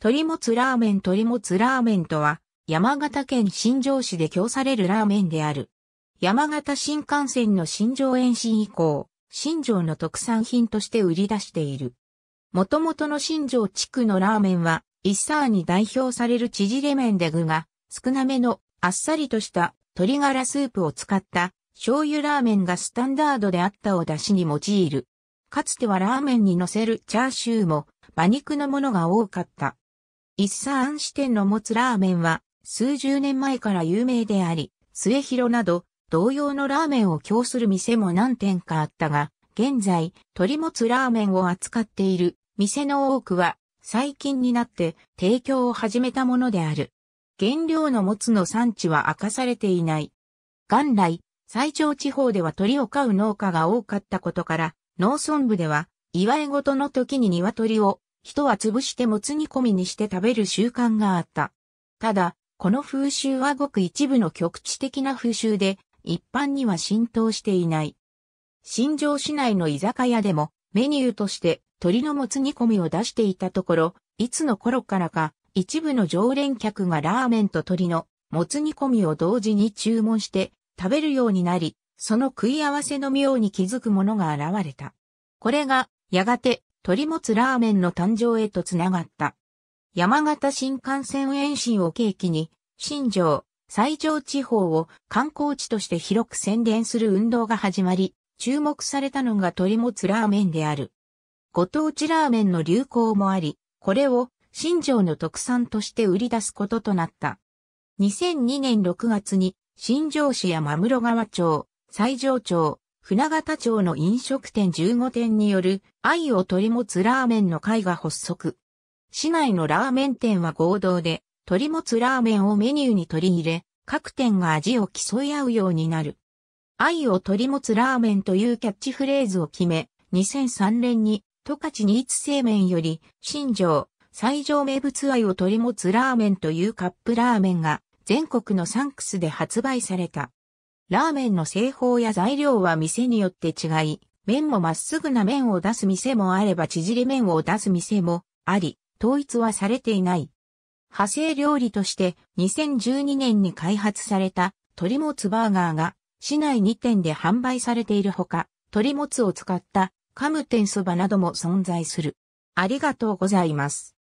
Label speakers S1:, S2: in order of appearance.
S1: 鳥もつラーメン鳥もつラーメンとは、山形県新庄市で供されるラーメンである。山形新幹線の新庄延伸以降、新庄の特産品として売り出している。元々の新庄地区のラーメンは、一サに代表される縮れ麺で具が、少なめのあっさりとした鶏ガラスープを使った醤油ラーメンがスタンダードであったお出汁に用いる。かつてはラーメンに乗せるチャーシューも馬肉のものが多かった。一茶庵支店の持つラーメンは、数十年前から有名であり、末広など、同様のラーメンを供する店も何店かあったが、現在、鳥持つラーメンを扱っている店の多くは、最近になって提供を始めたものである。原料の持つの産地は明かされていない。元来、最上地方では鳥を飼う農家が多かったことから、農村部では、祝い事の時に鶏を人は潰してもつ煮込みにして食べる習慣があった。ただ、この風習はごく一部の局地的な風習で、一般には浸透していない。新城市内の居酒屋でも、メニューとして鶏のもつ煮込みを出していたところ、いつの頃からか、一部の常連客がラーメンと鶏のもつ煮込みを同時に注文して食べるようになり、その食い合わせの妙に気づくものが現れた。これが、やがて鳥もつラーメンの誕生へとつながった。山形新幹線延伸を契機に、新城、西条地方を観光地として広く宣伝する運動が始まり、注目されたのが鳥もつラーメンである。ご当地ラーメンの流行もあり、これを新城の特産として売り出すこととなった。2002年6月に新城市や真室川町、西条町、船形町の飲食店15店による愛を取り持つラーメンの会が発足。市内のラーメン店は合同で、取り持つラーメンをメニューに取り入れ、各店が味を競い合うようになる。愛を取り持つラーメンというキャッチフレーズを決め、2003年に、十勝新津製麺より、新庄、最上名物愛を取り持つラーメンというカップラーメンが、全国のサンクスで発売された。ラーメンの製法や材料は店によって違い、麺もまっすぐな麺を出す店もあれば縮れ麺を出す店もあり、統一はされていない。派生料理として2012年に開発された鳥もつバーガーが市内2店で販売されているほか、鳥もつを使ったカムテンそばなども存在する。ありがとうございます。